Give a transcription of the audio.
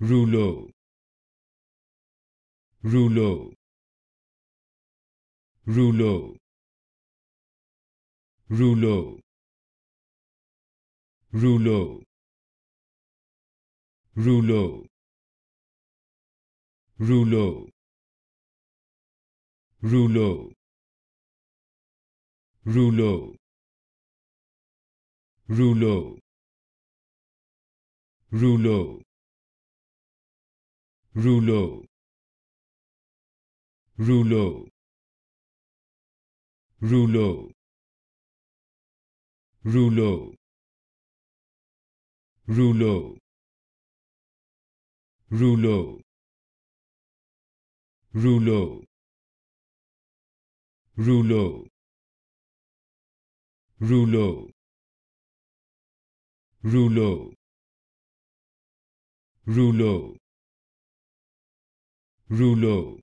rouleau rouleau rouleau rouleau rouleau rouleau rouleau rouleau rouleau rouleau rouleau rouleau rouleau rouleau rouleau rouleau rouleau rouleau rouleau rouleau rouleau rouleau رولو